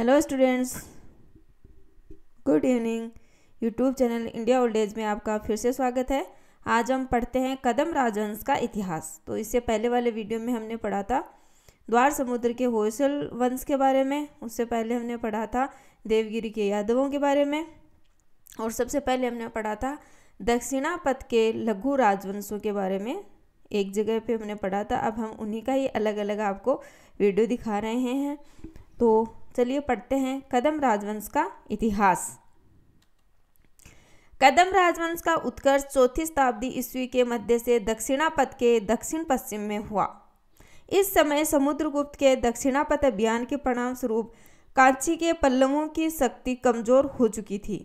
hello students good evening YouTube channel India old age में आपका फिर से स्वागत है आज हम पढ़ते हैं कदम राजवंश का इतिहास तो इससे पहले वाले वीडियो में हमने पढ़ा था द्वार समुद्र के होयसल वंश के बारे में उससे पहले हमने पढ़ा था देवगिरी के यादवों के बारे में और सबसे पहले हमने पढ़ा था दक्षिणापथ के लघु राजवंशों के बारे में एक जगह पर हमने पढ़ा था अब हम उन्हीं का ही अलग अलग आपको वीडियो दिखा रहे हैं तो चलिए पढ़ते हैं कदम राजवंश का इतिहास कदम राजवंश का उत्कर्ष चौथी शताब्दी ईस्वी के मध्य से दक्षिणापथ के दक्षिण पश्चिम में हुआ इस समय समुद्रगुप्त के दक्षिणापथ अभियान के परिणाम स्वरूप कांची के पल्लवों की शक्ति कमजोर हो चुकी थी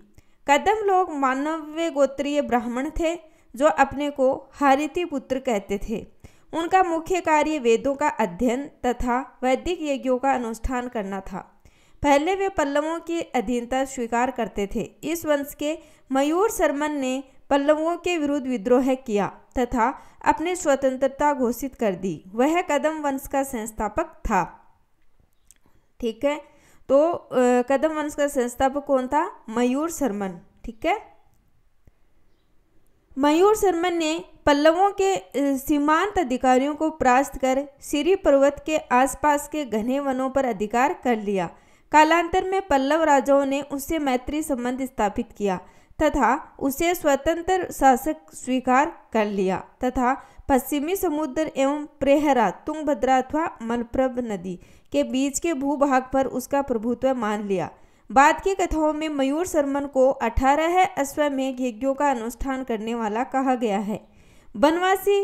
कदम लोग मानव गोत्रीय ब्राह्मण थे जो अपने को हारिति पुत्र कहते थे उनका मुख्य कार्य वेदों का अध्ययन तथा वैदिक यज्ञों का अनुष्ठान करना था पहले वे पल्लवों की अधीनता स्वीकार करते थे इस वंश के मयूर सरमन ने पल्लवों के विरुद्ध विद्रोह किया तथा अपनी स्वतंत्रता घोषित कर दी वह कदम वंश का संस्थापक था ठीक है तो कदम वंश का संस्थापक कौन था मयूर सरमन ठीक है मयूर सरमन ने पल्लवों के सीमांत अधिकारियों को परास्त कर सिरी पर्वत के आसपास के घने वनों पर अधिकार कर लिया कालांतर में पल्लव राजाओं ने उससे मैत्री संबंध स्थापित किया तथा उसे स्वतंत्र शासक स्वीकार कर लिया तथा पश्चिमी समुद्र एवं प्रेहरा तुंगभद्रा अथवा मलप्रभ नदी के बीच के भूभाग पर उसका प्रभुत्व मान लिया बाद की कथाओं में मयूर शर्मन को अठारह अश्वमेघ यज्ञों का अनुष्ठान करने वाला कहा गया है बनवासी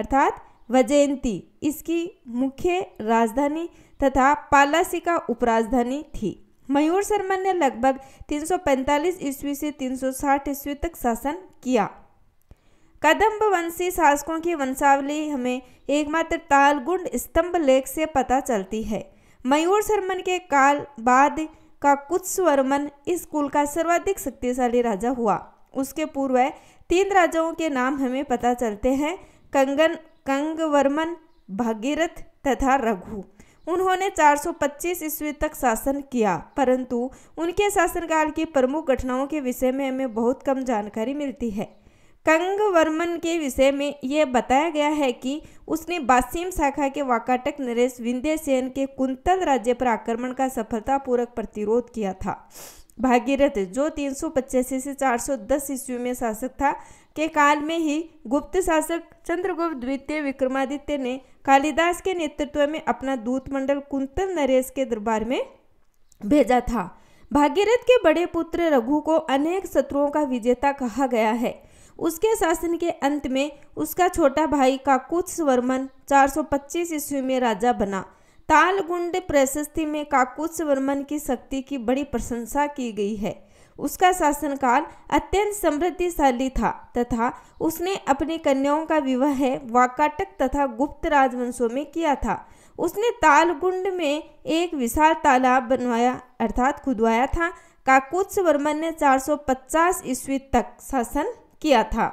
अर्थात वजयंती इसकी मुख्य राजधानी तथा पालासी का उपराजधानी थी मयूर शर्मा ने लगभग 345 ईस्वी से 360 ईस्वी तक शासन किया कदम्ब वंशी शासकों की वंशावली हमें एकमात्र तालगुंड स्तंभ लेख से पता चलती है मयूर शर्मन के काल बाद का कुत्सवर्मन इस कुल का सर्वाधिक शक्तिशाली राजा हुआ उसके पूर्व तीन राजाओं के नाम हमें पता चलते हैं कंगन कंगवर्मन भागीरथ तथा रघु उन्होंने 425 ईस्वी तक शासन किया परंतु उनके शासनकाल की प्रमुख घटनाओं के विषय में हमें बहुत कम जानकारी मिलती है कंग वर्मन के विषय में यह बताया गया है कि उसने बासीम शाखा के वाकाटक नरेश विंध्य सेन के कुंतल राज्य पर आक्रमण का सफलतापूर्वक प्रतिरोध किया था भागीरथ जो तीन से 410 ईस्वी में शासक था के काल में ही गुप्त शासक चंद्रगुप्त द्वितीय विक्रमादित्य ने कालिदास के नेतृत्व में अपना दूत मंडल कुंतल नरेश के दरबार में भेजा था भागीरथ के बड़े पुत्र रघु को अनेक शत्रुओं का विजेता कहा गया है उसके शासन के अंत में उसका छोटा भाई काकुत्स वर्मन 425 ईस्वी में राजा बना तालगुंड प्रशस्ति में काकुत्स वर्मन की शक्ति की बड़ी प्रशंसा की गई है उसका शासनकाल अत्यंत समृद्धिशाली था तथा उसने अपनी कन्याओं का विवाह वाकाटक तथा गुप्त राजवंशों में किया था उसने तालगुंड में एक विशाल तालाब बनवाया अर्थात खुदवाया था काकुत्स वर्मन ने 450 ईस्वी तक शासन किया था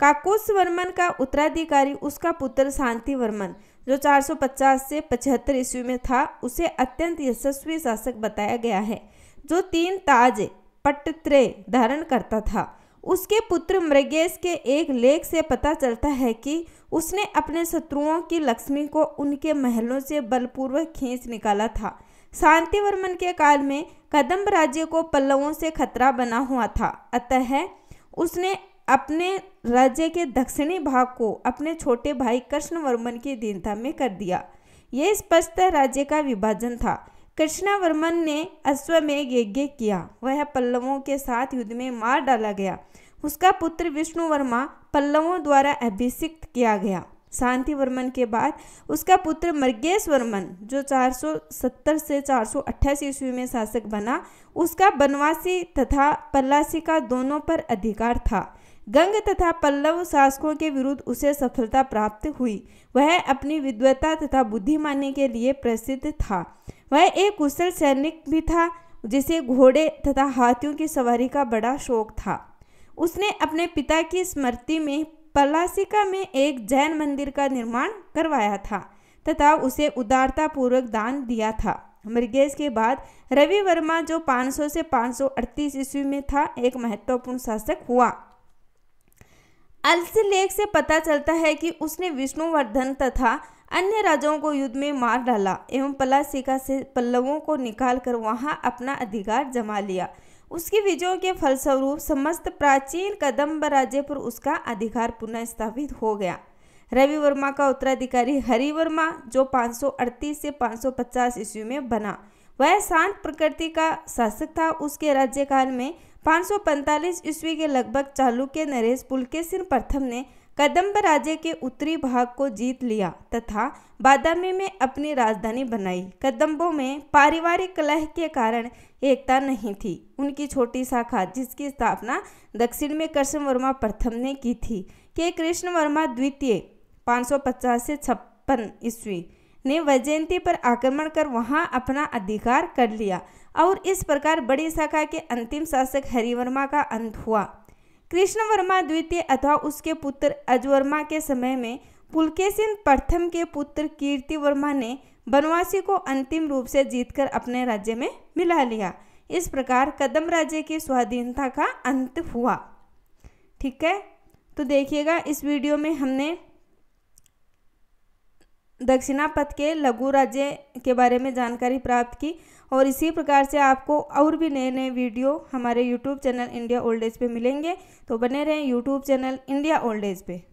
काकुत्स वर्मन का उत्तराधिकारी उसका पुत्र शांति वर्मन जो 450 से 75 ईस्वी में था उसे अत्यंत यशस्वी शासक बताया गया है जो तीन ताज पट्टत्रय धारण करता था उसके पुत्र मृगेश के एक लेख से पता चलता है कि उसने अपने शत्रुओं की लक्ष्मी को उनके महलों से बलपूर्वक खींच निकाला था वर्मन के काल में कदम्ब राज्य को पल्लवों से खतरा बना हुआ था अतः उसने अपने राज्य के दक्षिणी भाग को अपने छोटे भाई कृष्ण वर्मन की दीनता में कर दिया यह स्पष्ट राज्य का विभाजन था कृष्णा वर्मन ने अश्वमेघ यज्ञ किया वह पल्लवों के साथ युद्ध में मार डाला गया उसका पुत्र विष्णु वर्मा पल्लवों द्वारा अभिषिक्त किया गया शांति वर्मन के बाद उसका पुत्र मृगेश वर्मन जो 470 से 488 ईस्वी में शासक बना उसका बनवासी तथा पल्लासी का दोनों पर अधिकार था गंग तथा पल्लव शासकों के विरुद्ध उसे सफलता प्राप्त हुई वह अपनी विद्वता तथा बुद्धिमानी के लिए प्रसिद्ध था वह एक कुशल सैनिक भी था जिसे घोड़े तथा हाथियों की सवारी का बड़ा शौक था उसने अपने पिता की स्मृति में पलासिका में एक जैन मंदिर का निर्माण करवाया था तथा उसे उदारतापूर्वक दान दिया था मृगेश के बाद रवि वर्मा जो 500 से 538 ईस्वी में था एक महत्वपूर्ण शासक हुआ अल्पलेख से पता चलता है कि उसने विष्णुवर्धन तथा अन्य राजाओं को युद्ध में मार डाला एवं पलासिका से पल्लवों को निकालकर वहां अपना अधिकार जमा लिया उसकी विजयों के फलस्वरूप समस्त प्राचीन कदम्ब राज्य पर उसका अधिकार पुनः स्थापित हो गया रवि वर्मा का उत्तराधिकारी हरिवर्मा जो 538 से 550 ईस्वी में बना वह शांत प्रकृति का शासक था उसके राज्यकाल में 545 ईस्वी के लगभग चालुक्य नरेश पुलकेसिन प्रथम ने कदम्ब राज्य के उत्तरी भाग को जीत लिया तथा बादामी में अपनी राजधानी बनाई कदम्बों में पारिवारिक कलह के कारण एकता नहीं थी उनकी छोटी शाखा जिसकी स्थापना दक्षिण में कृष्ण वर्मा प्रथम ने की थी के कृष्ण वर्मा द्वितीय पाँच से छप्पन ईस्वी ने वैजयंती पर आक्रमण कर वहां अपना अधिकार कर लिया और इस प्रकार बड़ी शाखा के अंतिम शासक हरिवर्मा का अंत हुआ कृष्णवर्मा द्वितीय अथवा उसके पुत्र अजवर्मा के समय में पुलकेसिन प्रथम के पुत्र कीर्ति वर्मा ने बनवासी को अंतिम रूप से जीतकर अपने राज्य में मिला लिया इस प्रकार कदम राज्य की स्वाधीनता का अंत हुआ ठीक है तो देखिएगा इस वीडियो में हमने दक्षिणापथ के लघु राज्य के बारे में जानकारी प्राप्त की और इसी प्रकार से आपको और भी नए नए वीडियो हमारे YouTube channel India old age पे मिलेंगे तो बने रहें YouTube channel India old age पे